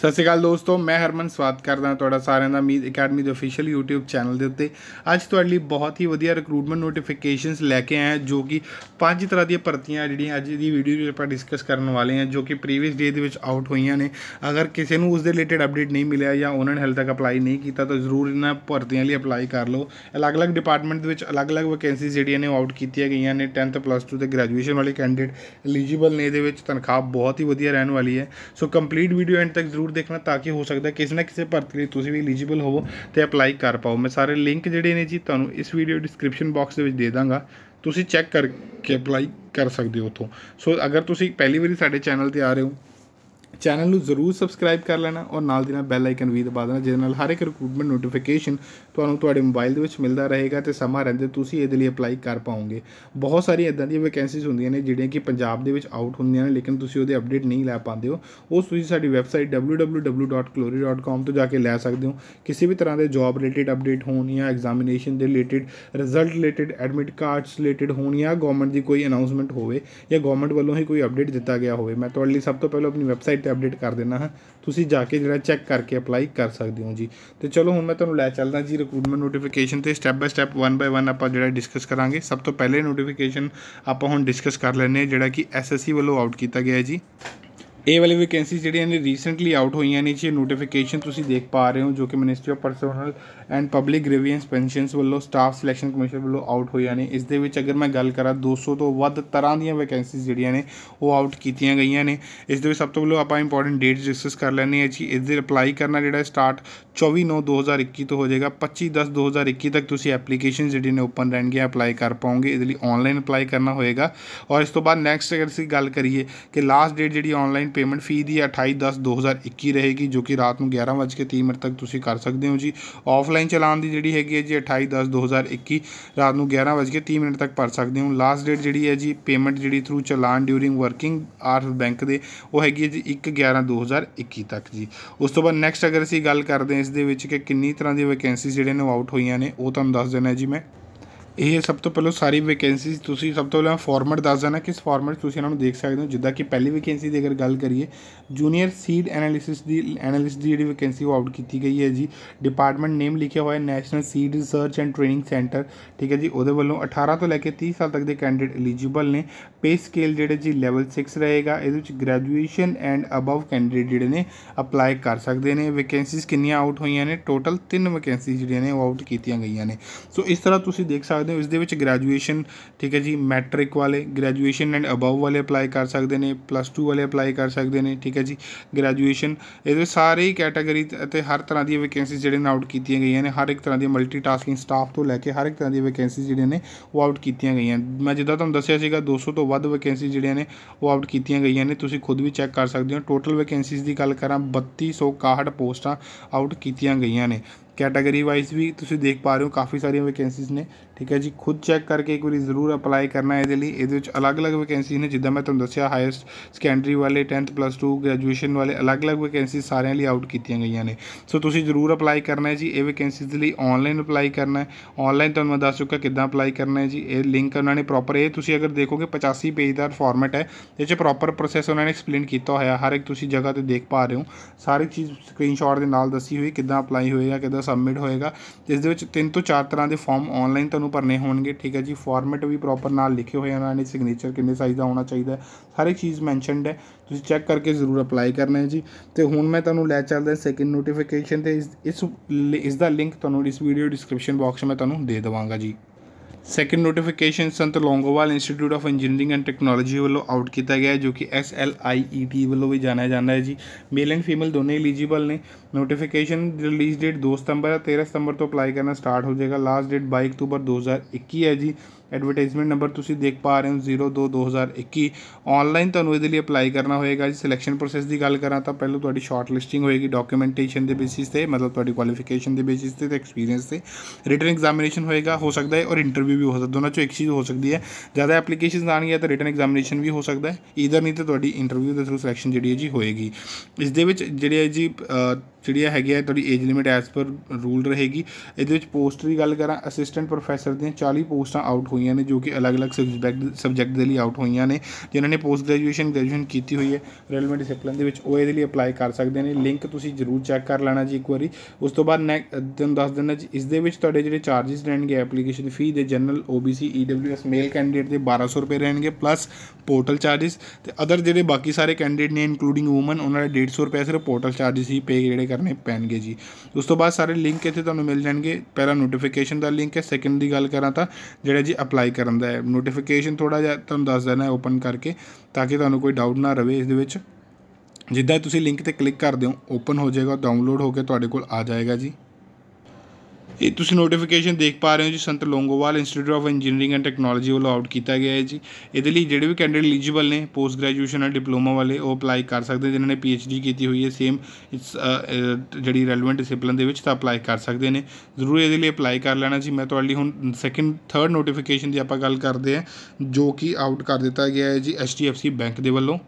ਸਤਿ ਸ਼੍ਰੀ ਅਕਾਲ ਦੋਸਤੋ ਮੈਂ ਹਰਮਨ ਸਵਾਗਤ ਕਰਦਾ ਤੁਹਾਡਾ ਸਾਰਿਆਂ ਦਾ ਮੀਤ ਅਕੈਡਮੀ ਦੇ ਅਫੀਸ਼ੀਅਲ YouTube ਚੈਨਲ ਦੇ ਉੱਤੇ ਅੱਜ ਤੁਹਾਡੇ ਲਈ ਬਹੁਤ ਹੀ ਵਧੀਆ ਰਿਕਰੂਟਮੈਂਟ ਨੋਟੀਫਿਕੇਸ਼ਨਸ ਲੈ ਕੇ ਆਇਆ ਜੋ ਕਿ ਪੰਜ ਤਰ੍ਹਾਂ ਦੀਆਂ ਭਰਤੀਆਂ ਜਿਹੜੀਆਂ ਅੱਜ ਦੀ ਵੀਡੀਓ ਵਿੱਚ ਆਪਾਂ ਡਿਸਕਸ ਕਰਨ ਵਾਲੇ ਹਾਂ ਜੋ ਕਿ ਪ੍ਰੀਵੀਅਸ ਡੇ ਦੇ ਵਿੱਚ ਆਊਟ ਹੋਈਆਂ ਨੇ ਅਗਰ ਕਿਸੇ ਨੂੰ ਉਸ ਦੇ ਰਿਲੇਟਡ ਅਪਡੇਟ ਨਹੀਂ ਮਿਲਿਆ ਜਾਂ ਉਹਨਾਂ ਨੇ ਹਾਲ ਤੱਕ ਅਪਲਾਈ ਨਹੀਂ ਕੀਤਾ ਤਾਂ ਜ਼ਰੂਰ ਇਹਨਾਂ ਭਰਤੀਆਂ ਲਈ ਅਪਲਾਈ ਕਰ ਲਓ ਅਲੱਗ-ਅਲੱਗ ਡਿਪਾਰਟਮੈਂਟ ਦੇ ਵਿੱਚ ਅਲੱਗ-ਅਲੱਗ ਵੈਕੈਂਸੀ ਜਿਹੜੀਆਂ ਨੇ ਆਊਟ ਕੀਤੀਆਂ ਗਈਆਂ ਨੇ 10th ਪਲੱਸ 2 ਦੇ ਗ੍ਰੈਜੂਏਸ਼ਨ ਵਾਲੇ ਕੈਂਡੀਡੇਟ ਐਲੀਜੀਬਲ ਨੇ ਇਹਦੇ ਵਿੱਚ ਤਨਖਾਹ ਬਹੁਤ ਹੀ ਵਧੀਆ ਰਹਿਣ ਵਾਲੀ ਹੈ ਸੋ ਕੰਪਲੀਟ ਵੀਡੀਓ ਐਂਡ ਤੱਕ ਜ਼ਰੂਰ ਜ਼ਰੂਰ ਦੇਖਣਾ ਤਾਂ ਕਿ ਹੋ ਸਕਦਾ ਕਿਸੇ ਨਾ ਕਿਸੇ ਭਰਤੀ ਲਈ ਤੁਸੀਂ ਵੀ ਐਲੀਜੀਬਲ ਹੋਵੋ ਤੇ ਅਪਲਾਈ ਕਰ ਪਾਓ ਮੈਂ ਸਾਰੇ ਲਿੰਕ ਜਿਹੜੇ ਨੇ ਜੀ ਤੁਹਾਨੂੰ ਇਸ ਵੀਡੀਓ ਡਿਸਕ੍ਰਿਪਸ਼ਨ ਬਾਕਸ ਦੇ ਵਿੱਚ ਦੇ ਦਾਂਗਾ ਤੁਸੀਂ ਚੈੱਕ ਕਰਕੇ ਅਪਲਾਈ ਕਰ ਸਕਦੇ ਹੋ ਉਥੋਂ ਸੋ ਅਗਰ ਤੁਸੀਂ ਪਹਿਲੀ ਵਾਰੀ ਸਾਡੇ ਚੈਨਲ ਤੇ ਆ ਰਹੇ ਹੋ ਚੈਨਲ ਨੂੰ ਜ਼ਰੂਰ ਸਬਸਕ੍ਰਾਈਬ ਕਰ ਲੈਣਾ ਔਰ ਨਾਲ ਦੀ ਨਾਲ ਬੈਲ ਆਈਕਨ ਵੀ ਦਬਾ ਦੇਣਾ ਜਿਹਦੇ ਨਾਲ ਹਰ ਇੱਕ ਰਿਕਰੂਟਮੈਂਟ ਨੋਟੀਫਿਕੇਸ਼ਨ ਤੁਹਾਨੂੰ ਤੁਹਾਡੇ ਮੋਬਾਈਲ ਦੇ ਵਿੱਚ ਮਿਲਦਾ ਰਹੇਗਾ ਤੇ ਸਮਾਂ ਰਹਿੰਦੇ ਤੁਸੀਂ ਇਹਦੇ ਲਈ ਅਪਲਾਈ ਕਰ ਪਾਓਗੇ ਬਹੁਤ ਸਾਰੀ ਇਦਾਂ ਦੀਆਂ ਵੈਕੈਂਸੀਜ਼ ਹੁੰਦੀਆਂ ਨੇ ਜਿਹੜੀਆਂ ਕਿ ਪੰਜਾਬ ਦੇ ਵਿੱਚ ਆਊਟ ਹੁੰਦੀਆਂ ਨੇ ਲੇਕਿਨ ਤੁਸੀਂ ਉਹਦੇ ਅਪਡੇਟ ਨਹੀਂ ਲੈ ਪਾਉਂਦੇ ਹੋ ਉਹ ਤੁਸੀਂ ਸਾਡੀ ਵੈਬਸਾਈਟ www.clory.com ਤੋਂ ਜਾ ਕੇ ਲੈ ਸਕਦੇ ਹੋ ਕਿਸੇ ਵੀ ਤਰ੍ਹਾਂ ਦੇ ਜੌਬ ਰਿਲੇਟਡ ਅਪਡੇਟ ਹੋਣ ਜਾਂ ਐਗਜ਼ਾਮੀਨੇਸ਼ਨ ਦੇ related result related admit cards related ਹੋਣ ਜਾਂ ਗਵਰਨਮੈਂਟ ਦੀ ਕੋਈ ਅਨਾਉਂਸਮੈਂਟ ਹੋਵੇ ਜਾਂ ਗਵਰਨਮੈਂਟ ਵੱਲੋਂ ਹੀ ਕੋਈ ਅਪਡੇਟ ਦਿੱਤਾ ਗਿਆ ਹੋਵੇ ਮੈਂ ਤੁਹਾਡੇ ਲਈ ਸਭ ਤੋਂ ਪਹਿਲਾਂ ਆਪਣੀ ਵੈਬਸਾਈਟ ਤੇ ਅਪਡੇਟ ਕਰ ਦੇਣਾ ਹਾਂ ਤੁਸੀਂ ਜਾ ਕੇ ਜਿਹੜਾ ਚੈੱਕ ਕਰਕੇ ਅਪਲਾਈ ਕਰ ਸਕਦੇ ਹੋ ਜੀ ਤੇ ਚਲੋ ਹੁਣ ਮੈਂ ਤੁਹਾਨੂੰ ਲੈ ਚੱਲਦਾ ਜੀ ਰਿਕਰੂਟਮੈਂਟ ਨੋਟੀਫਿਕੇਸ਼ਨ ਤੇ ਸਟੈਪ ਬਾਈ ਸਟੈਪ 1 ਬਾਈ 1 ਆਪਾਂ ਜਿਹੜਾ ਡਿਸਕਸ ਕਰਾਂਗੇ ਸਭ ਤੋਂ ਪਹਿਲੇ ਨੋਟੀਫਿਕੇਸ਼ਨ ਆਪਾਂ ਹੁਣ ਡਿਸਕਸ ਕਰ ਲੈਣੇ ਜਿਹੜਾ ਕਿ ਐਸਐਸਸੀ ਵੱਲੋਂ ਆਊਟ ਕੀਤਾ ਗਿਆ ਹੈ ਜੀ ਇਹ ਵਾਲੀ ਵੈਕੈਂਸੀ ਜਿਹੜੀਆਂ ਨੇ ਰੀਸੈਂਟਲੀ ਆਊਟ ਹੋਈਆਂ ਨੇ ਜੀ ਨੋਟੀਫਿਕੇਸ਼ਨ ਤੁਸੀਂ ਦੇਖ ਪਾ ਰਹੇ ਹੋ ਜੋ ਕਿ ministry of personal and public grievance pensions ਵੱਲੋਂ ਸਟਾਫ ਸਿਲੈਕਸ਼ਨ ਕਮਿਸ਼ਨ ਵੱਲੋਂ ਆਊਟ ਹੋਈਆਂ ਨੇ ਇਸ ਦੇ ਵਿੱਚ ਅਗਰ ਮੈਂ ਗੱਲ ਕਰਾਂ 200 ਤੋਂ ਵੱਧ ਤਰ੍ਹਾਂ ਦੀਆਂ ਵੈਕੈਂਸੀ ਜਿਹੜੀਆਂ ਨੇ ਉਹ ਆਊਟ ਕੀਤੀਆਂ ਗਈਆਂ ਨੇ ਇਸ ਦੇ ਵਿੱਚ ਸਭ ਤੋਂ ਪਹਿਲਾਂ ਆਪਾਂ ਇੰਪੋਰਟੈਂਟ ਡੇਟਸ ਡਿਸਕਸ ਕਰ ਲੈਣੇ ਆ ਜੀ ਇਸ ਦੇ ਅਪਲਾਈ ਕਰਨਾ ਜਿਹੜਾ ਸਟਾਰਟ 24 9 2021 ਤੋਂ ਹੋ ਜਾਏਗਾ 25 10 2021 ਤੱਕ ਤੁਸੀਂ ਐਪਲੀਕੇਸ਼ਨ ਜਿਹੜੀ ਨੇ ਓਪਨ ਰਹਿਣਗੇ ਅਪਲਾਈ ਕਰ ਪਾਉਂਗੇ ਇਹਦੇ ਲਈ ਆਨਲਾਈਨ ਅਪਲਾਈ ਕਰਨਾ ਹੋਏਗਾ ਔਰ ਇਸ ਤੋਂ ਬਾਅਦ ਨੈਕਸਟ ਅਗਰ ਅਸੀਂ ਗੱਲ ਕਰੀਏ ਕਿ ਲਾਸਟ ਡੇਟ ਜਿਹੜੀ ਆਨਲਾਈਨ ਪੇਮੈਂਟ ਫੀ ਦੀ 28/10/2021 ਰਹੇਗੀ ਜੋ ਕਿ ਰਾਤ ਨੂੰ 11:30 ਮਿੰਟ ਤੱਕ ਤੁਸੀਂ ਕਰ ਸਕਦੇ ਹੋ ਜੀ ਆਫਲਾਈਨ ਚਲਾਨ ਦੀ ਜਿਹੜੀ ਹੈਗੀ ਹੈ ਜੀ 28/10/2021 ਰਾਤ ਨੂੰ 11:30 ਮਿੰਟ ਤੱਕ ਭਰ ਸਕਦੇ ਹੋ ਲਾਸਟ ਡੇਟ ਜਿਹੜੀ ਹੈ ਜੀ ਪੇਮੈਂਟ ਜਿਹੜੀ through challan during working hour bank ਦੇ ਉਹ ਹੈਗੀ ਹੈ ਜੀ 1/11/2021 ਤੱਕ ਜੀ ਉਸ ਤੋਂ ਬਾਅਦ ਨੈਕਸਟ ਅਗਰ ਅਸੀਂ ਗੱਲ ਕਰਦੇ ਹਾਂ ਇਸ ਦੇ ਵਿੱਚ ਕਿ ਕਿੰਨੀ ਤਰ੍ਹਾਂ ਦੀ ਵੈਕੈਂਸੀ ਜਿਹੜੇ ਨੇ ਆਊਟ ਹੋਈਆਂ ਨੇ ਉਹ ਤੁਹਾਨੂੰ ਦੱਸ ਦੇਣਾ ਜੀ ਮੈਂ ਇਹ ਸਭ ਤੋਂ ਪਹਿਲਾਂ ਸਾਰੀ ਵੈਕੈਂਸੀ ਤੁਸੀਂ ਸਭ ਤੋਂ ਪਹਿਲਾਂ ਫਾਰਮੈਟ ਦੱਸ ਦੇਣਾ ਕਿਸ ਫਾਰਮੈਟ ਤੁਸੀਂ ਇਹਨਾਂ ਨੂੰ ਦੇਖ ਸਕਦੇ ਹੋ ਜਿੱਦਾਂ ਕਿ ਪਹਿਲੀ ਵੈਕੈਂਸੀ ਦੀ ਅਗਰ ਗੱਲ ਕਰੀਏ ਜੂਨੀਅਰ ਸੀਡ ਐਨਾਲਿਸਿਸ ਦੀ ਐਨਾਲਿਸਟ ਦੀ ਜਿਹੜੀ ਵੈਕੈਂਸੀ ਉਹ ਆਊਟ ਕੀਤੀ ਗਈ ਹੈ ਜੀ ਡਿਪਾਰਟਮੈਂਟ ਨੇਮ ਲਿਖਿਆ ਹੋਇਆ national seed research and training centre ਠੀਕ ਹੈ ਜੀ ਉਹਦੇ ਵੱਲੋਂ 18 ਤੋਂ ਲੈ ਕੇ 30 ਸਾਲ ਤੱਕ ਦੇ ਕੈਂਡੀਡੇਟ ਐਲੀਜੀਬਲ ਨੇ ਪੇ ਸਕੇਲ ਜਿਹੜੇ ਜੀ ਲੈਵਲ 6 ਰਹੇਗਾ ਇਹਦੇ ਵਿੱਚ ਗ੍ਰੈਜੂਏਸ਼ਨ ਐਂਡ ਅਬਵ ਕੈਂਡੀਡੇਟ ਜਿਹੜੇ ਨੇ ਅਪਲਾਈ ਕਰ ਸਕਦੇ ਨੇ ਵੈਕੈਂਸੀਜ਼ ਕਿੰਨੀਆਂ ਆਊਟ ਹੋਈਆਂ ਨੇ ਟੋਟਲ 3 ਵੈਕੈਂਸੀਜ਼ ਜਿਹੜੀਆਂ ਨੇ ਉਹ ਆਊਟ ਕੀਤੀਆਂ ਗਈਆਂ ਨੇ ਸੋ ਇਸ ਤਰ੍ਹਾਂ ਤੁਸੀਂ ਦੇਖ ਸਕਦੇ ਸਕਦੇ ਹੋ ਇਸ ਦੇ ਵਿੱਚ ਗ੍ਰੈਜੂਏਸ਼ਨ ਠੀਕ ਹੈ ਜੀ ਮੈਟ੍ਰਿਕ ਵਾਲੇ ਗ੍ਰੈਜੂਏਸ਼ਨ ਐਂਡ ਅਬਵ ਵਾਲੇ ਅਪਲਾਈ ਕਰ ਸਕਦੇ ਨੇ ਪਲੱਸ 2 ਵਾਲੇ ਅਪਲਾਈ ਕਰ ਸਕਦੇ ਨੇ ਠੀਕ ਹੈ ਜੀ ਗ੍ਰੈਜੂਏਸ਼ਨ ਇਹਦੇ ਸਾਰੇ ਹੀ ਕੈਟਾਗਰੀ ਅਤੇ ਹਰ ਤਰ੍ਹਾਂ ਦੀਆਂ ਵੈਕੈਂਸੀ ਜਿਹੜੇ ਨੇ ਆਊਟ ਕੀਤੀਆਂ ਗਈਆਂ ਨੇ ਹਰ ਇੱਕ ਤਰ੍ਹਾਂ ਦੀ ਮਲਟੀਟਾਸਕਿੰਗ ਸਟਾਫ ਤੋਂ ਲੈ ਕੇ ਹਰ ਇੱਕ ਤਰ੍ਹਾਂ ਦੀ ਵੈਕੈਂਸੀ ਜਿਹੜੇ ਨੇ ਉਹ ਆਊਟ ਕੀਤੀਆਂ ਗਈਆਂ ਮੈਂ ਜਿੱਦਾਂ ਤੁਹਾਨੂੰ ਦੱਸਿਆ ਸੀਗਾ 200 ਤੋਂ ਵੱਧ ਵੈਕੈਂਸੀ ਜਿਹੜੀਆਂ ਨੇ ਉਹ ਆਊਟ ਕੀਤੀਆਂ ਗਈਆਂ ਨੇ ਤੁਸੀਂ ਖੁਦ ਵੀ ਚੈੱਕ ਕਰ ਸਕਦੇ ਹੋ ਟੋਟਲ ਵੈਕੈਂਸੀਜ਼ ਦੀ ਗੱਲ ਕਰਾਂ 3261 ਪੋਸਟਾਂ ਆਊਟ ਕੀਤੀਆਂ ਗਈਆਂ ਨੇ ਕੈਟਾਗਰੀ ਵਾਈਜ਼ ਵੀ ਤੁਸੀਂ ਦੇਖ ਪਾ ਰਹੇ ਹੋ ਕਾਫੀ ਸਾਰੀਆਂ ਵੈਕੈਂਸੀਜ਼ ਨੇ ਠੀਕ ਹੈ ਜੀ ਖੁਦ ਚੈੱਕ ਕਰਕੇ ਇੱਕ ਵਾਰੀ ਜ਼ਰੂਰ ਅਪਲਾਈ ਕਰਨਾ ਹੈ ਇਹਦੇ ਲਈ ਇਹਦੇ ਵਿੱਚ ਅਲੱਗ-ਅਲੱਗ ਵੈਕੈਂਸੀ ਨੇ ਜਿੱਦਾਂ ਮੈਂ ਤੁਹਾਨੂੰ ਦੱਸਿਆ ਹਾਇਸਟ ਸੈਕੰਡਰੀ ਵਾਲੇ 10th ਪਲੱਸ 2 ਗ੍ਰੈਜੂਏਸ਼ਨ ਵਾਲੇ ਅਲੱਗ-ਅਲੱਗ ਵੈਕੈਂਸੀ ਸਾਰਿਆਂ ਲਈ ਆਊਟ ਕੀਤੀਆਂ ਗਈਆਂ ਨੇ ਸੋ ਤੁਸੀਂ ਜ਼ਰੂਰ ਅਪਲਾਈ ਕਰਨਾ ਹੈ ਜੀ ਇਹ ਵੈਕੈਂਸੀਜ਼ ਦੇ ਲਈ ਆਨਲਾਈਨ ਅਪਲਾਈ ਕਰਨਾ ਹੈ ਆਨਲਾਈਨ ਤੁਹਾਨੂੰ ਮੈਂ ਦੱਸ ਚੁੱਕਾ ਕਿੱਦਾਂ ਅਪਲਾਈ ਕਰਨਾ ਹੈ ਜੀ ਇਹ ਲਿੰਕ ਉਹਨਾਂ ਨੇ ਪ੍ਰੋਪਰ ਇਹ ਤੁਸੀਂ ਅਗਰ ਦੇਖੋਗੇ 85 ਪੇਜ ਦਾ ਫਾਰਮੈਟ ਹੈ ਇਹ 'ਚ ਪ੍ਰੋਪਰ ਪ੍ਰੋਸੈਸ ਉਹਨਾਂ ਨੇ ਐਕਸਪਲੇਨ ਕੀਤਾ ਹੋਇਆ ਹਰ ਇੱਕ ਤੁਸੀਂ ਜਗ੍ਹਾ ਤੇ ਦੇਖ ਪਾ ਰਹੇ ਹੋ ਸਾਰੀ ਚੀਜ਼ ਸਕਰੀਨਸ਼ਾਟ ਦੇ ਨਾਲ ਦੱਸੀ ਹੋਈ ਕਿੱਦਾਂ ਅਪਲਾਈ ਹੋਏਗਾ ਕਿੱਦਾਂ ਸਬਮਿਟ ਹੋਏਗਾ ਇਸ ਦੇ ਵਿੱਚ ਤਿੰਨ ਤੋਂ ਚਾਰ ਤਰ੍ਹਾਂ ਦੇ ਫਾਰਮ ਆਨਲਾਈਨ ਤੁਹਾਨੂੰ ਭਰਨੇ ਹੋਣਗੇ ਠੀਕ ਹੈ ਜੀ ਫਾਰਮੈਟ ਵੀ ਪ੍ਰੋਪਰ ਨਾਲ ਲਿਖੇ ਹੋਏ ਉਹਨਾਂ ਨੇ ਸਿਗਨੇਚਰ ਕਿੰਨੇ ਸਾਈਜ਼ ਦਾ ਹੋਣਾ ਚਾਹੀਦਾ ਸਾਰੇ ਚੀਜ਼ ਮੈਂਸ਼ਨਡ ਹੈ ਤੁਸੀਂ ਚੈੱਕ ਕਰਕੇ ਜ਼ਰੂਰ ਅਪਲਾਈ ਕਰਨਾ ਹੈ ਜੀ ਤੇ ਹੁਣ ਮੈਂ ਤੁਹਾਨੂੰ ਲੈ ਚੱਲਦਾ ਸੈਕਿੰਡ ਨੋਟੀਫਿਕੇਸ਼ਨ ਤੇ ਇਸ ਇਸ ਦਾ ਲਿੰਕ ਤੁਹਾਨੂੰ ਇਸ ਵੀਡੀਓ ਡਿਸਕ੍ਰਿਪਸ਼ਨ ਬਾਕਸ ਮੈਂ ਤੁਹਾਨੂੰ ਦੇ ਦੇਵਾਂਗਾ ਜੀ second notification Sant Longowal institute of engineering and technology वालों आउट किया गया जो कि S L I E T वालों भी जाने जाता है जी मेल एंड फीमेल दोनों एलिजिबल ने नोटिफिकेशन रिलीज डेट दो सितंबर या तेरह सितंबर तो अप्लाई करना स्टार्ट हो जाएगा लास्ट डेट बाई अक्टूबर दो हज़ार इक्की है जी ਐਡਵਰਟਾਈਜ਼ਮੈਂਟ ਨੰਬਰ ਤੁਸੀਂ ਦੇਖ ਪਾ ਰਹੇ ਹੋ 02 2021 ਆਨਲਾਈਨ ਤੁਹਾਨੂੰ ਇਹਦੇ ਲਈ ਅਪਲਾਈ ਕਰਨਾ ਹੋਏਗਾ ਜੀ ਸਿਲੈਕਸ਼ਨ ਪ੍ਰੋਸੈਸ ਦੀ ਗੱਲ ਕਰਾਂ ਤਾਂ ਪਹਿਲਾਂ ਤੁਹਾਡੀ ਸ਼ਾਰਟ ਲਿਸਟਿੰਗ ਹੋਏਗੀ ਡਾਕੂਮੈਂਟੇਸ਼ਨ ਦੇ ਬੇਸਿਸ ਤੇ ਮਤਲਬ ਤੁਹਾਡੀ ਕੁਆਲੀਫਿਕੇਸ਼ਨ ਦੇ ਬੇਸਿਸ ਤੇ ਤੇ ਐਕਸਪੀਰੀਅੰਸ ਤੇ ਰਿਟਨ ਐਗਜ਼ਾਮੀਨੇਸ਼ਨ ਹੋਏਗਾ ਹੋ ਸਕਦਾ ਹੈ ਔਰ ਇੰਟਰਵਿਊ ਵੀ ਹੋ ਸਕਦਾ ਦੋਨਾਂ ਚੋਂ ਇੱਕ ਚੀਜ਼ ਹੋ ਸਕਦੀ ਹੈ ਜ਼ਿਆਦਾ ਐਪਲੀਕੇਸ਼ਨ ਆਣਗੀਆਂ ਤਾਂ ਰਿਟਨ ਐਗਜ਼ਾਮੀਨੇਸ਼ਨ ਵੀ ਹੋ ਸਕਦਾ ਹੈ ਈਦਰ ਨਹੀਂ ਤਾਂ ਤੁਹਾਡੀ ਇੰਟਰਵਿਊ ਦੇ ਥਰੂ ਸਿਲੈਕਸ਼ਨ ਜਿਹੜੀ ਹੈ ਜੀ ਹੋਏਗੀ ਇਸ ਦੇ ਵਿੱਚ ਜਿਹੜੇ ਹੈ ਜੀ ਜਿਹੜੀ ਹੈਗੀ ਹੈ ਤੁਹਾਡੀ age limit as per rule ਰਹੇਗੀ ਇਹਦੇ ਵਿੱਚ ਪੋਸਟ ਦੀ ਗੱਲ ਕਰਾਂ ਅਸਿਸਟੈਂਟ ਪ੍ਰੋਫੈਸਰ ਦੀਆਂ 40 ਪੋਸਟਾਂ ਆਊਟ ਹੋਈਆਂ ਨੇ ਜੋ ਕਿ ਅਲੱਗ-ਅਲੱਗ ਸਬਜੈਕਟ ਸਬਜੈਕਟ ਦੇ ਲਈ ਆਊਟ ਹੋਈਆਂ ਨੇ ਜਿਨ੍ਹਾਂ ਨੇ ਪੋਸਟ ਗ੍ਰੈਜੂਏਸ਼ਨ ਗ੍ਰੈਜੂਏਸ਼ਨ ਕੀਤੀ ਹੋਈ ਹੈ ਰੈਲਵੈਂਟ ਡਿਸਪਲਨ ਦੇ ਵਿੱਚ ਉਹ ਇਹਦੇ ਲਈ ਅਪਲਾਈ ਕਰ ਸਕਦੇ ਨੇ ਲਿੰਕ ਤੁਸੀਂ ਜ਼ਰੂਰ ਚੈੱਕ ਕਰ ਲੈਣਾ ਜੀ ਇੱਕ ਵਾਰੀ ਉਸ ਤੋਂ ਬਾਅਦ ਨੈਕ ਦਿਨ ਦੱਸ ਦਿੰਦਾ ਜੀ ਇਸ ਦੇ ਵਿੱਚ ਤੁਹਾਡੇ ਜਿਹੜੇ ਚਾਰजेस ਰਹਿਣਗੇ ਐਪਲੀਕੇਸ਼ਨ ਫੀ ਦੇ general OBC EWS male candidate ਦੇ 1200 ਰੁਪਏ ਰਹਿਣਗੇ ਪਲੱਸ ਪੋਰਟਲ ਚਾਰजेस ਤੇ ਅਦਰ ਜਿਹੜੇ ਬਾਕੀ ਸਾਰੇ ਕੈਂਡੀਡੇਟ ਨੇ ਇਨਕਲੂਡਿੰਗ ਔਮਨ ਉਹਨਾਂ ਦੇ 150 ਰੁਪਏ ਸਿਰਫ ਪੋਰਟਲ ਚਾਰजेस ਹੀ ਪੇ ਜਿਹੜੇ ਕਰਨੇ ਪੈਣਗੇ ਜੀ ਉਸ ਤੋਂ ਬਾਅਦ ਸਾਰੇ ਲਿੰਕ ਇੱਥੇ ਤੁਹਾਨੂੰ ਮਿਲ ਜਾਣਗੇ ਪਹਿਲਾ ਨੋਟੀਫਿਕੇਸ਼ਨ ਦਾ ਲਿੰਕ ਹੈ ਸੈਕੰਡ ਦੀ ਗੱਲ ਕਰਾਂ ਤਾਂ ਜਿਹੜਾ ਜੀ ਅਪਲਾਈ ਕਰਨ ਦਾ ਹੈ ਨੋਟੀਫਿਕੇਸ਼ਨ ਥੋੜਾ ਜਿਹਾ ਤੁਹਾਨੂੰ ਦੱਸ ਦੇਣਾ ਹੈ ਓਪਨ ਕਰਕੇ ਤਾਂ ਕਿ ਤੁਹਾਨੂੰ ਕੋਈ ਡਾਊਟ ਨਾ ਰਵੇ ਇਸ ਦੇ ਵਿੱਚ ਜਿੱਦਾਂ ਤੁਸੀਂ ਲਿੰਕ ਤੇ ਕਲਿੱਕ ਕਰਦੇ ਹੋ ਓਪਨ ਹੋ ਜਾਏਗਾ ਡਾਊਨਲੋਡ ਹੋ ਕੇ ਤੁਹਾਡੇ ਕੋਲ ਆ ਜਾਏਗਾ ਜੀ ਇਹ ਤੁਸੀਂ ਨੋਟੀਫਿਕੇਸ਼ਨ ਦੇਖ ਪਾ ਰਹੇ ਹੋ ਜੀ Sant Longowal institute of engineering and technology ਵੱਲੋਂ ਆਊਟ ਕੀਤਾ ਗਿਆ ਹੈ ਜੀ ਇਹਦੇ ਲਈ ਜਿਹੜੇ ਵੀ ਕੈਂਡੀਡੇਟ ਐਲੀਜੀਬਲ ਨੇ ਪੋਸਟ ਗ੍ਰੈਜੂਏਸ਼ਨ ਐਂਡ ਡਿਪਲੋਮਾ ਵਾਲੇ ਉਹ ਅਪਲਾਈ ਕਰ ਸਕਦੇ ਜਿਨ੍ਹਾਂ ਨੇ ਪੀਐਚਡੀ ਕੀਤੀ ਹੋਈ ਹੈ ਸੇਮ ਜਿਹੜੀ ਰੈਲੇਵੈਂਟ ਡਿਸਪਲਨ ਦੇ ਵਿੱਚ ਤਾਂ ਅਪਲਾਈ ਕਰ ਸਕਦੇ ਨੇ ਜ਼ਰੂਰ ਇਹਦੇ ਲਈ ਅਪਲਾਈ ਕਰ ਲੈਣਾ ਜੀ ਮੈਂ ਤੁਹਾਡੇ ਲਈ ਹੁਣ ਸੈਕਿੰਡ ਥਰਡ ਨੋਟੀਫਿਕੇਸ਼ਨ ਦੀ ਆਪਾਂ ਗੱਲ ਕਰਦੇ ਹਾਂ ਜੋ ਕਿ ਆਊਟ ਕਰ ਦਿੱਤਾ ਗਿਆ ਹੈ ਜੀ ਐਚਡੀਐਫਸੀ ਬੈਂਕ ਦੇ ਵੱਲੋਂ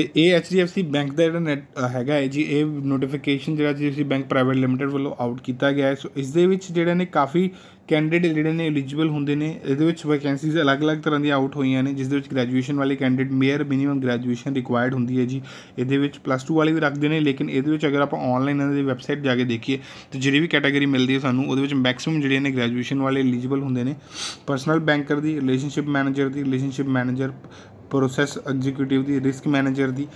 ਤੇ ਇਹ HDFC ਬੈਂਕ ਦਾ ਜਿਹੜਾ ਨੈਟ ਹੈਗਾ ਹੈ ਜੀ ਇਹ ਨੋਟੀਫਿਕੇਸ਼ਨ ਜਿਹੜਾ ਜੀ HDFC ਬੈਂਕ ਪ੍ਰਾਈਵੇਟ ਲਿਮਟਿਡ ਵੱਲੋਂ ਆਊਟ ਕੀਤਾ ਗਿਆ ਹੈ ਸੋ ਇਸ ਦੇ ਵਿੱਚ ਜਿਹੜੇ ਨੇ ਕਾਫੀ ਕੈਂਡੀਡੇਟ ਜਿਹੜੇ ਨੇ ਐਲੀਜੀਬਲ ਹੁੰਦੇ ਨੇ ਇਹਦੇ ਵਿੱਚ ਵੈਕੈਂਸੀਜ਼ ਅਲੱਗ-ਅਲੱਗ ਤਰ੍ਹਾਂ ਦੀਆਂ ਆਊਟ ਹੋਈਆਂ ਨੇ ਜਿਸ ਦੇ ਵਿੱਚ ਗ੍ਰੈਜੂਏਸ਼ਨ ਵਾਲੇ ਕੈਂਡੀਡੇਟ ਮੇਅਰ ਮਿਨੀਮਮ ਗ੍ਰੈਜੂਏਸ਼ਨ ਰਿਕੁਆਇਰਡ ਹੁੰਦੀ ਹੈ ਜੀ ਇਹਦੇ ਵਿੱਚ ਪਲੱਸ 2 ਵਾਲੇ ਵੀ ਰੱਖਦੇ ਨੇ ਲੇਕਿਨ ਇਹਦੇ ਵਿੱਚ ਅਗਰ ਆਪਾਂ ਆਨਲਾਈਨ ਇਹਨਾਂ ਦੀ ਵੈਬਸਾਈਟ ਜਾ ਕੇ ਦੇਖੀਏ ਤੇ ਜਿਹੜੀ ਵੀ ਕੈਟਾਗਰੀ ਮਿਲਦੀ ਹੈ ਸਾਨੂੰ ਉਹਦੇ ਵਿੱਚ ਮੈਕਸਿਮਮ ਜਿਹੜੇ ਨੇ ਗ੍ਰੈਜੂਏਸ਼ਨ ਵਾਲੇ ਐਲੀਜੀਬਲ ਹੁੰਦੇ ਨੇ ਪਰਸਨਲ ਬੈਂਕਰ ਦੀ ਰਿਲੇਸ਼ਨਸ਼ਿਪ ਮੈਨੇਜਰ ਦੀ ਰਿਲੇਸ਼ਨਸ਼ਿਪ ਮੈਨੇਜਰ प्रोसेस एग्जीक्यूटिव दी रिस्क मैनेजर दी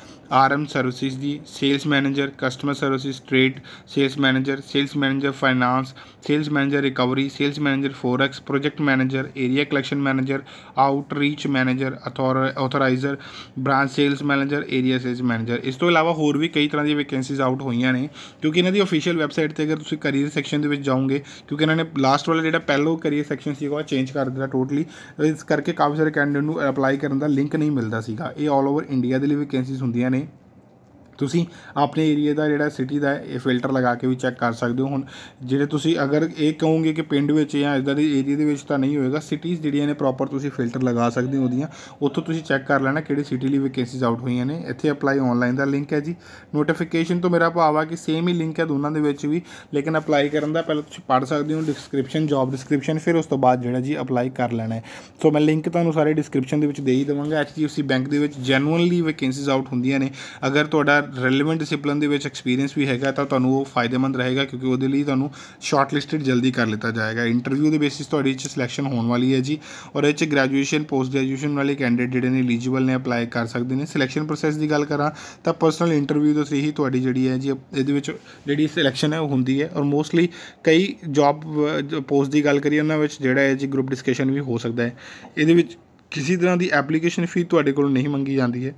आरएम सर्विसेज दी sales manager customer services trade sales manager sales manager finance sales manager recovery sales manager forex project manager area collection manager outreach manager authorizer branch sales manager area sales manager ਇਸ ਤੋਂ ਇਲਾਵਾ ਹੋਰ ਵੀ ਕਈ ਤਰ੍ਹਾਂ ਦੀ vacancies out ਹੋਈਆਂ ਨੇ ਕਿਉਂਕਿ ਇਹਨਾਂ ਦੀ ਅਫੀਸ਼ੀਅਲ ਵੈਬਸਾਈਟ ਤੇ ਅਗਰ ਤੁਸੀਂ ਕਰੀਅਰ ਸੈਕਸ਼ਨ ਦੇ ਵਿੱਚ ਜਾਓਗੇ ਕਿਉਂਕਿ ਇਹਨਾਂ ਨੇ ਲਾਸਟ ਵਾਲਾ ਜਿਹੜਾ ਪਹਿਲੋ ਕਰੀਅਰ ਸੈਕਸ਼ਨ ਸੀਗਾ ਉਹ ਚੇਂਜ ਕਰ ਦਿੱਤਾ ਟੋਟਲੀ ਇਸ ਕਰਕੇ ਕਾਫੀ ਸਾਰੇ ਕੈਂਡੀਡੇਟ ਨੂੰ ਅਪਲਾਈ ਕਰਨ ਦਾ ਲਿੰਕ ਨਹੀਂ ਮਿਲਦਾ ਸੀਗਾ ਇਹ ਆਲ ਓਵਰ ਇੰਡੀਆ ਦੇ ਲਈ ਵੈਕੈਂਸੀਜ਼ ਹੁੰਦੀਆਂ ਨੇ ਤੁਸੀਂ ਆਪਣੇ ਏਰੀਆ ਦਾ ਜਿਹੜਾ ਸਿਟੀ ਦਾ ਇਹ ਫਿਲਟਰ ਲਗਾ ਕੇ ਵੀ ਚੈੱਕ ਕਰ ਸਕਦੇ ਹੋ ਹੁਣ ਜਿਹੜੇ ਤੁਸੀਂ ਅਗਰ ਇਹ ਕਹੋਗੇ ਕਿ ਪਿੰਡ ਵਿੱਚ ਜਾਂ ਇਦਾਂ ਦੇ ਏਰੀਆ ਦੇ ਵਿੱਚ ਤਾਂ ਨਹੀਂ ਹੋਏਗਾ ਸਿਟੀਜ਼ ਜਿਹੜੀਆਂ ਨੇ ਪ੍ਰੋਪਰ ਤੁਸੀਂ ਫਿਲਟਰ ਲਗਾ ਸਕਦੇ ਹੋ ਉਹਦੀਆਂ ਉੱਥੋਂ ਤੁਸੀਂ ਚੈੱਕ ਕਰ ਲੈਣਾ ਕਿਹੜੀ ਸਿਟੀ ਲਈ ਵੈਕੈਂਸੀਜ਼ ਆਊਟ ਹੋਈਆਂ ਨੇ ਇੱਥੇ ਅਪਲਾਈ ਆਨਲਾਈਨ ਦਾ ਲਿੰਕ ਹੈ ਜੀ ਨੋਟੀਫਿਕੇਸ਼ਨ ਤੋਂ ਮੇਰਾ ਭਾਵ ਆ ਕਿ ਸੇਮ ਹੀ ਲਿੰਕ ਹੈ ਦੋਨਾਂ ਦੇ ਵਿੱਚ ਵੀ ਲੇਕਿਨ ਅਪਲਾਈ ਕਰਨ ਦਾ ਪਹਿਲਾਂ ਤੁਸੀਂ ਪੜ੍ਹ ਸਕਦੇ ਹੋ ਡਿਸਕ੍ਰਿਪਸ਼ਨ ਜੌਬ ਡਿਸਕ੍ਰਿਪਸ਼ਨ ਫਿਰ ਉਸ ਤੋਂ ਬਾਅਦ ਜਿਹੜਾ ਜੀ ਅਪਲਾਈ ਕਰ ਲੈਣਾ ਹੈ ਸੋ ਮੈਂ ਲਿੰਕ ਤੁਹਾਨੂੰ ਸਾਰੇ ਡਿਸਕ੍ਰਿਪਸ਼ਨ ਦੇ ਵਿੱਚ ਦੇ ਹੀ ਦਵਾਂਗਾ ਐਚਡੀਐਫਸੀ ਬੈਂਕ ਦੇ ਵਿੱਚ ਜੈਨੂਅਨਲੀ ਵੈਕੈਂਸੀਜ਼ ਆਊਟ ਹੁੰਦੀਆਂ ਨੇ ਅਗਰ ਤੁਹਾਡਾ ਰੈਲੇਵੈਂਟ ਡਿਸਪਲਿਨ ਦੇ ਵਿੱਚ ਐਕਸਪੀਰੀਅੰਸ ਵੀ ਹੈਗਾ ਤਾਂ ਤੁਹਾਨੂੰ ਉਹ ਫਾਇਦੇਮੰਦ ਰਹੇਗਾ ਕਿਉਂਕਿ ਉਹਦੇ ਲਈ ਤੁਹਾਨੂੰ ਸ਼ਾਰਟਲਿਸਟਡ ਜਲਦੀ ਕਰ ਲਿੱਤਾ ਜਾਏਗਾ ਇੰਟਰਵਿਊ ਦੇ ਬੇਸਿਸ ਤੁਹਾਡੀ ਚ ਸਿਲੈਕਸ਼ਨ ਹੋਣ ਵਾਲੀ ਹੈ ਜੀ ਔਰ ਇਹ ਚ ਗ੍ਰੈਜੂਏਸ਼ਨ ਪੋਸਟ ਗ੍ਰੈਜੂਏਸ਼ਨ ਵਾਲੇ ਕੈਂਡੀਡੇਟ ਜਿਹੜੇ ਨੇ ਐਲੀਜੀਬਲ ਨੇ ਅਪਲਾਈ ਕਰ ਸਕਦੇ ਨੇ ਸਿਲੈਕਸ਼ਨ ਪ੍ਰੋਸੈਸ ਦੀ ਗੱਲ ਕਰਾਂ ਤਾਂ ਪਰਸਨਲ ਇੰਟਰਵਿਊ ਤੋਂ ਸਹੀ ਹੀ ਤੁਹਾਡੀ ਜਿਹੜੀ ਹੈ ਜੀ ਇਹਦੇ ਵਿੱਚ ਜਿਹੜੀ ਸਿਲੈਕਸ਼ਨ ਹੈ ਉਹ ਹੁੰਦੀ ਹੈ ਔਰ ਮੋਸਟਲੀ ਕਈ ਜੌਬ ਪੋਸਟ ਦੀ ਗੱਲ ਕਰੀਏ ਉਹਨਾਂ ਵਿੱਚ ਜਿਹੜਾ ਹੈ ਜੀ ਗਰੁੱਪ ਡਿਸਕਸ਼ਨ ਵੀ ਹੋ ਸਕਦਾ ਹੈ ਇਹਦੇ ਵਿੱਚ ਕਿਸੇ ਤਰ੍ਹਾਂ ਦੀ ਐਪਲੀਕੇਸ਼ਨ ਫੀ ਤੁਹਾਡੇ ਕੋਲੋਂ ਨਹੀਂ ਮੰਗੀ ਜਾਂਦੀ ਹੈ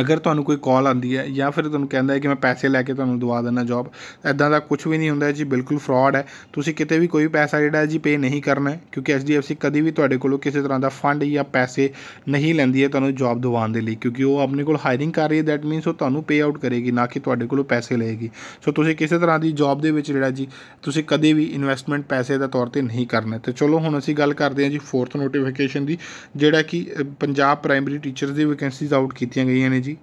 ਅਗਰ ਤੁਹਾਨੂੰ ਕੋਈ ਕਾਲ ਆਂਦੀ ਹੈ ਜਾਂ ਫਿਰ ਤੁਹਾਨੂੰ ਕਹਿੰਦਾ ਹੈ ਕਿ ਮੈਂ ਪੈਸੇ ਲੈ ਕੇ ਤੁਹਾਨੂੰ ਦਵਾ ਦਿੰਦਾ ਜੌਬ ਐਦਾਂ ਦਾ ਕੁਝ ਵੀ ਨਹੀਂ ਹੁੰਦਾ ਜੀ ਬਿਲਕੁਲ ਫਰਾਡ ਹੈ ਤੁਸੀਂ ਕਿਤੇ ਵੀ ਕੋਈ ਪੈਸਾ ਜਿਹੜਾ ਜੀ ਪੇ ਨਹੀਂ ਕਰਨਾ ਕਿਉਂਕਿ ਐਚਡੀਐਫਸੀ ਕਦੀ ਵੀ ਤੁਹਾਡੇ ਕੋਲੋਂ ਕਿਸੇ ਤਰ੍ਹਾਂ ਦਾ ਫੰਡ ਜਾਂ ਪੈਸੇ ਨਹੀਂ ਲੈਂਦੀ ਹੈ ਤੁਹਾਨੂੰ ਜੌਬ ਦਵਾਉਣ ਦੇ ਲਈ ਕਿਉਂਕਿ ਉਹ ਆਪਣੇ ਕੋਲ ਹਾਇਰਿੰਗ ਕਰ ਰਹੀ ਹੈ ਦੈਟ ਮੀਨਸ ਉਹ ਤੁਹਾਨੂੰ ਪੇ ਆਊਟ ਕਰੇਗੀ ਨਾ ਕਿ ਤੁਹਾਡੇ ਕੋਲੋਂ ਪੈਸੇ ਲਏਗੀ ਸੋ ਤੁਸੀਂ ਕਿਸੇ ਤਰ੍ਹਾਂ ਦੀ ਜੌਬ ਦੇ ਵਿੱਚ ਜਿਹੜਾ ਜੀ ਤੁਸੀਂ ਕਦੇ ਵੀ ਇਨਵੈਸਟਮੈਂਟ ਪੈਸੇ ਦਾ ਤੌਰ ਤੇ ਨਹੀਂ ਕਰਨਾ ਤੇ ਚਲੋ ਹੁਣ ਅਸੀਂ ਗੱਲ ਕਰਦੇ ਹਾਂ ਜੀ ਫੋਰਥ ਨੋਟੀਫਿਕੇਸ਼ਨ ਦੀ ਜਿਹੜਾ ਕਿ ਪੰਜਾਬ ਪ੍ਰਾਇਮਰੀ ਟੀਚਰਸ ਦੀ ਵੈਕੈਂਸੀਜ਼ ਆਊਟ ਕੀਤੀਆਂ ਗਈਆਂ ਨੇ जी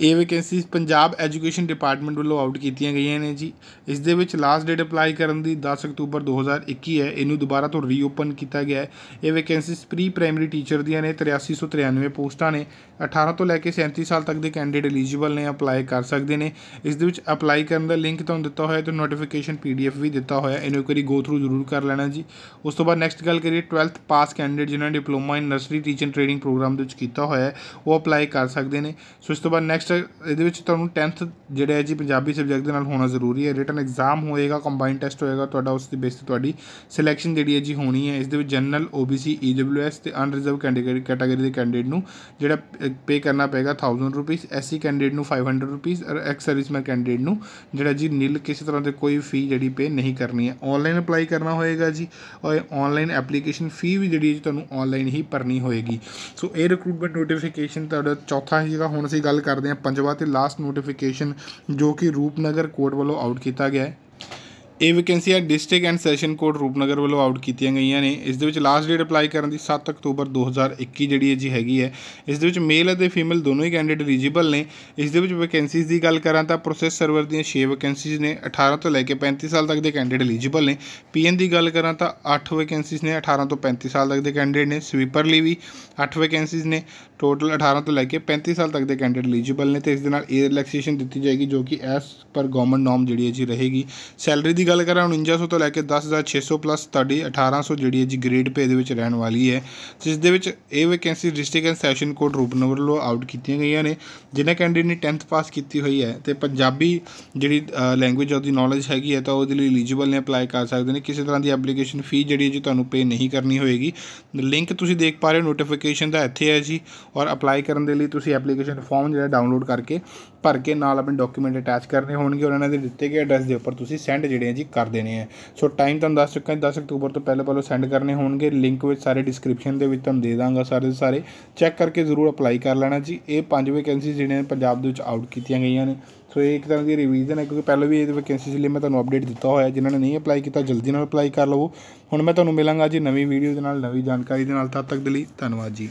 ਇਹ ਵੈਕੈਂਸੀਜ਼ ਪੰਜਾਬ ਐਜੂਕੇਸ਼ਨ ਡਿਪਾਰਟਮੈਂਟ ਵੱਲੋਂ ਆਊਟ ਕੀਤੀਆਂ ਗਈਆਂ ਨੇ ਜੀ ਇਸ ਦੇ ਵਿੱਚ ਲਾਸਟ ਡੇਟ ਅਪਲਾਈ ਕਰਨ ਦੀ 10 ਅਕਤੂਬਰ 2021 ਹੈ ਇਹਨੂੰ ਦੁਬਾਰਾ ਤੋਂ ਰੀਓਪਨ ਕੀਤਾ ਗਿਆ ਹੈ ਇਹ ਵੈਕੈਂਸੀਜ਼ ਪ੍ਰੀ ਪ੍ਰਾਇਮਰੀ ਟੀਚਰ ਦੀਆਂ ਨੇ 8393 ਪੋਸਟਾਂ ਨੇ 18 ਤੋਂ ਲੈ ਕੇ 37 ਸਾਲ ਤੱਕ ਦੇ ਕੈਂਡੀਡੇਟ ਐਲੀਜੀਬਲ ਨੇ ਅਪਲਾਈ ਕਰ ਸਕਦੇ ਨੇ ਇਸ ਦੇ ਵਿੱਚ ਅਪਲਾਈ ਕਰਨ ਦਾ ਲਿੰਕ ਤੁਹਾਨੂੰ ਦਿੱਤਾ ਹੋਇਆ ਤੇ ਨੋਟੀਫਿਕੇਸ਼ਨ ਪੀਡੀਐਫ ਵੀ ਦਿੱਤਾ ਹੋਇਆ ਇਹਨੂੰ ਇੱਕ ਵਾਰੀ ਗੋ ਥਰੂ ਜ਼ਰੂਰ ਕਰ ਲੈਣਾ ਜੀ ਉਸ ਤੋਂ ਬਾਅਦ ਨੈਕਸਟ ਗੱਲ ਕਰੀਏ 12th ਪਾਸ ਕੈਂਡੀਡੇਟ ਜਿਨ੍ਹਾਂ ਨੇ diploma in nursery teaching training programme ਦੇ ਵਿੱਚ ਕੀਤਾ ਹੋਇਆ ਹੈ ਉਹ ਅਪਲਾਈ ਕਰ ਸਕਦੇ ਨੇ ਸੋ ਇਸ ਤੋਂ ਬਾਅਦ ਨੈਕਸਟ ਨੈਕਸਟ ਇਹਦੇ ਵਿੱਚ ਤੁਹਾਨੂੰ 10th ਜਿਹੜਾ ਹੈ ਜੀ ਪੰਜਾਬੀ ਸਬਜੈਕਟ ਦੇ ਨਾਲ ਹੋਣਾ ਜ਼ਰੂਰੀ ਹੈ ਰਿਟਨ ਐਗਜ਼ਾਮ ਹੋਏਗਾ ਕੰਬਾਈਨ ਟੈਸਟ ਹੋਏਗਾ ਤੁਹਾਡਾ ਉਸ ਦੀ ਬੇਸ ਤੇ ਤੁਹਾਡੀ ਸਿਲੈਕਸ਼ਨ ਜਿਹੜੀ ਹੈ ਜੀ ਹੋਣੀ ਹੈ ਇਸ ਦੇ ਵਿੱਚ ਜਨਰਲ OBC EWS ਤੇ ਅਨਰਿਜ਼ਰਵ ਕੈਟਾਗਰੀ ਕੈਟਾਗਰੀ ਦੇ ਕੈਂਡੀਡੇਟ ਨੂੰ ਜਿਹੜਾ ਪੇ ਕਰਨਾ ਪਏਗਾ 1000 ਰੁਪਏ ਐਸਸੀ ਕੈਂਡੀਡੇਟ ਨੂੰ 500 ਰੁਪਏ ਔਰ ਐਕਸ ਸਰਵਿਸਮੈਨ ਕੈਂਡੀਡੇਟ ਨੂੰ ਜਿਹੜਾ ਜੀ ਨਿਲ ਕਿਸੇ ਤਰ੍ਹਾਂ ਦੇ ਕੋਈ ਫੀ ਜਿਹੜੀ ਪੇ ਨਹੀਂ ਕਰਨੀ ਹੈ ਆਨਲਾਈਨ ਅਪਲਾਈ ਕਰਨਾ ਹੋਏਗਾ ਜੀ ਔਰ ਆਨਲਾਈਨ ਐਪਲੀਕੇਸ਼ਨ ਫੀ ਵੀ ਜਿਹੜੀ ਤੁਹਾਨੂੰ ਆਨਲਾਈਨ ਹੀ ਭਰਨੀ ਹੋਏਗੀ ਸੋ ਇਹ ਰਿਕਰੂਟਮੈਂਟ ਨੋਟੀਫਿਕੇਸ਼ਨ ਤੁਹਾਡਾ ਚੌਥਾ ਜਿਹੜਾ ਹੁਣ ਅਸੀਂ ਗੱਲ ਕਰਦੇ ਹਾਂ ਪੰਜਵਾਂ ਤੇ ਲਾਸਟ ਨੋਟੀਫਿਕੇਸ਼ਨ ਜੋ ਕਿ ਰੂਪਨਗਰ ਕੋਰਟ ਵੱਲੋਂ ਆਊਟ ਕੀਤਾ ਗਿਆ ਹੈ ਇਹ ਵੈਕੈਂਸੀਆਂ district and session code Rupnagar ਵੱਲੋਂ ਆਊਟ ਕੀਤੀਆਂ ਗਈਆਂ ਨੇ ਇਸ ਦੇ ਵਿੱਚ ਲਾਸਟ ਡੇਟ ਅਪਲਾਈ ਕਰਨ ਦੀ 7 ਅਕਤੂਬਰ 2021 ਜਿਹੜੀ ਹੈ ਜੀ ਹੈਗੀ ਹੈ ਇਸ ਦੇ ਵਿੱਚ ਮੇਲ ਅਤੇ ਫੀਮੇਲ ਦੋਨੋਂ ਹੀ ਕੈਂਡੀਡੇਟ ਐਲੀਜੀਬਲ ਨੇ ਇਸ ਦੇ ਵਿੱਚ ਵੈਕੈਂਸੀਜ਼ ਦੀ ਗੱਲ ਕਰਾਂ ਤਾਂ ਪ੍ਰੋਸੈਸ ਸਰਵਰ ਦੀਆਂ 6 ਵੈਕੈਂਸੀਜ਼ ਨੇ 18 ਤੋਂ ਲੈ ਕੇ 35 ਸਾਲ ਤੱਕ ਦੇ ਕੈਂਡੀਡੇਟ ਐਲੀਜੀਬਲ ਨੇ ਪੀਐਨ ਦੀ ਗੱਲ ਕਰਾਂ ਤਾਂ 8 ਵੈਕੈਂਸੀਜ਼ ਨੇ 18 ਤੋਂ 35 ਸਾਲ ਤੱਕ ਦੇ ਕੈਂਡੀਡੇਟ ਨੇ ਸਵੀਪਰ ਲਈ ਵੀ 8 ਵੈਕੈਂਸੀਜ਼ ਨੇ ਟੋਟਲ 18 ਤੋਂ ਲੈ ਕੇ 35 ਸਾਲ ਤੱਕ ਦੇ ਕੈਂਡੀਡੇਟ ਐਲੀਜੀਬਲ ਨੇ ਤੇ ਇਸ ਦੇ ਨਾਲ ਇਹ ਰਿਲੈਕਸੇਸ਼ਨ ਦਿੱਤੀ ਜਾਏਗੀ ਜੋ ਕਿ ਐਸ ਪਰ ਗਵਰਨਮੈਂਟ ਨਾਰਮ ਜਿਹੜੀ ਹੈ ਜੀ ਰਹੇਗੀ ਸੈਲਰੀ ਦੀ ਗੱਲ ਕਰਾਂ 4900 ਤੋਂ ਲੈ ਕੇ 10600 ਪਲੱਸ ਤੁਹਾਡੀ 1800 ਜਿਹੜੀ ਹੈ ਜੀ ਗ੍ਰੇਡ ਪੇ ਦੇ ਵਿੱਚ ਰਹਿਣ ਵਾਲੀ ਹੈ ਜਿਸ ਦੇ ਵਿੱਚ ਇਹ vacancy district and session code Rupnagar ਵੱਲੋਂ ਆਊਟ ਕੀਤੀਆਂ ਗਈਆਂ ਨੇ ਜਿਨ੍ਹਾਂ ਕੈਂਡੀਡੇਟ ਨੇ 10th ਪਾਸ ਕੀਤੀ ਹੋਈ ਹੈ ਤੇ ਪੰਜਾਬੀ ਜਿਹੜੀ ਲੈਂਗੁਏਜ ਦੀ ਨੌਲੇਜ ਹੈਗੀ ਹੈ ਤਾਂ ਉਹਦੇ ਲਈ ਐਲੀਜੀਬਲ ਨੇ ਅਪਲਾਈ ਕਰ ਸਕਦੇ ਨੇ ਕਿਸੇ ਤਰ੍ਹਾਂ ਦੀ ਐਪਲੀਕੇਸ਼ਨ ਫੀ ਜਿਹੜੀ ਜੀ ਤੁਹਾਨੂੰ ਪੇ ਨਹੀਂ ਕਰਨੀ ਹੋਏਗੀ ਲਿੰਕ ਤੁਸੀਂ ਦੇਖ ਪਾ ਰਹੇ ਹੋ ਨੋਟੀਫਿਕੇਸ਼ਨ ਦਾ ਇੱਥੇ ਹੈ ਜੀ ਔਰ ਅਪਲਾਈ ਕਰਨ ਦੇ ਲਈ ਤੁਸੀਂ ਐਪਲੀਕੇਸ਼ਨ ਫਾਰਮ ਜਿਹੜਾ ਡਾਊਨਲੋਡ ਕਰਕੇ ਭਰ ਕੇ ਨਾਲ ਆਪਣੇ ਡਾਕੂਮੈਂਟ ਅਟੈਚ ਕਰਨੇ ਹੋਣਗੇ ਔਰ ਇਹਨਾਂ ਦੇ ਦਿੱਤੇ ਗਏ ਐਡਰੈਸ ਦੇ ਉੱਪਰ ਤੁਸੀਂ ਸੈਂਡ ਜਿਹੜੇ ਜੀ ਕਰ ਦੇਣੇ ਆ ਸੋ ਟਾਈਮ ਤੁਹਾਨੂੰ ਦੱਸ ਚੁੱਕਾ ਹਾਂ 10 ਅਕਤੂਬਰ ਤੋਂ ਪਹਿਲੇ ਪਹਿਲੇ ਸੈਂਡ ਕਰਨੇ ਹੋਣਗੇ ਲਿੰਕ ਵਿੱਚ ਸਾਰੇ ਡਿਸਕ੍ਰਿਪਸ਼ਨ ਦੇ ਵਿੱਚ ਤੁਹਾਨੂੰ ਦੇ ਦਾਂਗਾ ਸਾਰੇ ਸਾਰੇ ਚੈੱਕ ਕਰਕੇ ਜ਼ਰੂਰ ਅਪਲਾਈ ਕਰ ਲੈਣਾ ਜੀ ਇਹ ਪੰਜ ਵੈਕੈਂਸੀ ਜਿਹੜੀਆਂ ਪੰਜਾਬ ਦੇ ਵਿੱਚ ਆਊਟ ਕੀਤੀਆਂ ਗਈਆਂ ਨੇ ਸੋ ਇਹ ਇੱਕ ਤਰ੍ਹਾਂ ਦੀ ਰਿਵੀਜ਼ਨ ਹੈ ਕਿਉਂਕਿ ਪਹਿਲਾਂ ਵੀ ਇਹ ਵੈਕੈਂਸੀ ਲਈ ਮੈਂ ਤੁਹਾਨੂੰ ਅਪਡੇਟ ਦਿੱਤਾ ਹੋਇਆ ਜਿਨ੍ਹਾਂ ਨੇ ਨਹੀਂ ਅਪਲਾਈ ਕੀਤਾ ਜਲਦੀ ਨਾਲ ਅਪਲਾਈ ਕਰ ਲਵੋ ਹੁਣ ਮੈਂ ਤੁਹਾਨੂੰ ਮਿਲਾਂਗਾ ਜੀ ਨਵੀਂ ਵੀਡੀਓ ਦੇ ਨਾਲ ਨਵੀਂ ਜਾਣਕਾਰੀ ਦੇ ਨਾਲ ਤਦ ਤੱਕ ਦੇ ਲਈ ਧੰਨਵਾਦ ਜੀ